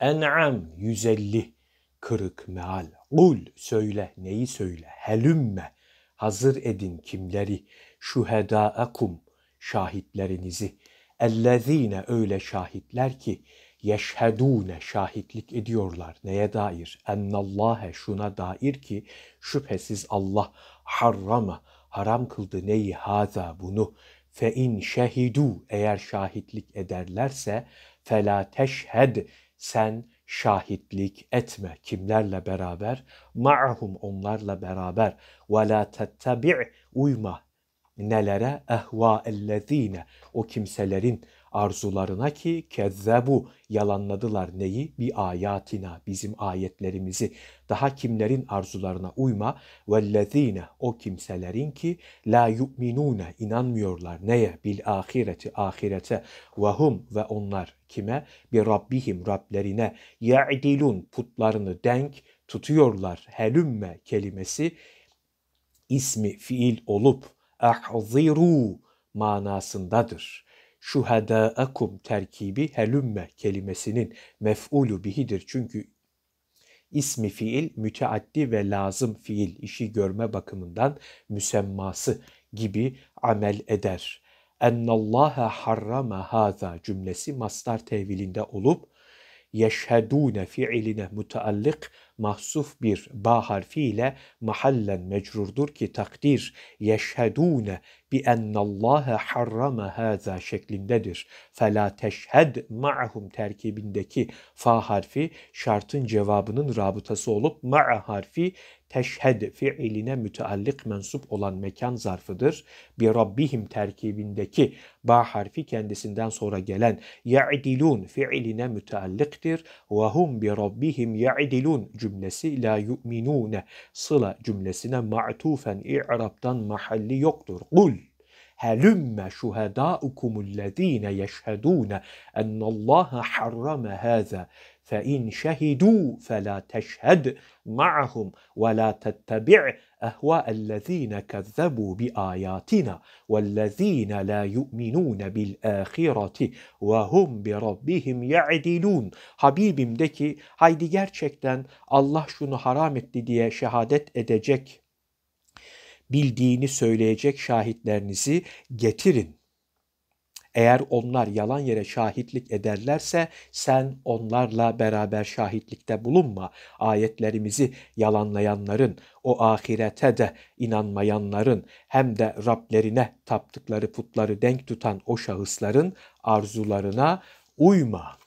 En'am 150 kırık meal. Ul söyle neyi söyle. Helümme hazır edin kimleri. Şühedâekum şahitlerinizi. Ellezîne öyle şahitler ki yeşhedûne şahitlik ediyorlar. Neye dair? Ennallâhe şuna dair ki şüphesiz Allah harrama haram kıldı neyi haza bunu fe in şehidu eğer şahitlik ederlerse fela teşhed sen şahitlik etme kimlerle beraber ma'hum onlarla beraber ve la tettabi' uyma nelere ehva ellezine o kimselerin arzularına ki kikezzebu yalanladılar neyi? Bi ayatina bizim ayetlerimizi. Daha kimlerin arzularına uyma. Vellezine o kimselerin ki la yu'minune inanmıyorlar neye? Bil ahireti ahirete. Ve ve onlar kime? Bir Rabbihim Rablerine ya'dilun putlarını denk tutuyorlar. Helümme kelimesi ismi fiil olup ahziru manasındadır şuhedâekum terkibi helümme kelimesinin mef'ulu bihidir. Çünkü ismi fiil müteaddi ve lazım fiil işi görme bakımından müsemması gibi amel eder. Ennallaha harrama hâzâ cümlesi mastar tevilinde olup yeşhedûne fiiline muteallik mahsuf bir ba harfi ile mahallen mecrurdur ki takdir yeşhedune bi ennallâhe harrama hâzâ şeklindedir. Fela teşhed ma'hum terkibindeki fa harfi şartın cevabının rabıtası olup ma'a harfi teşhed fiiline müteallik mensup olan mekan zarfıdır. Bir rabbihim terkibindeki ba harfi kendisinden sonra gelen ya'dilun fiiline mütealliktir. Ve hum bi rabbihim ya'dilun cümlesi la yu'minune sıla cümlesine ma'tufen i'raptan mahalli yoktur. Kul Helümme şuhedâukumullezîne yeşhedûne ennallâhe harrame hâze fe in şehidû fe la teşhed ma'hum ve la tettebi' ehvâellezîne kezzebû bi âyâtina vellezîne la yu'minûne bil âhireti ve hum bi rabbihim Habibim de ki haydi gerçekten Allah şunu haram etti diye şehadet edecek bildiğini söyleyecek şahitlerinizi getirin. Eğer onlar yalan yere şahitlik ederlerse sen onlarla beraber şahitlikte bulunma. Ayetlerimizi yalanlayanların, o ahirete de inanmayanların hem de Rablerine taptıkları putları denk tutan o şahısların arzularına uyma.''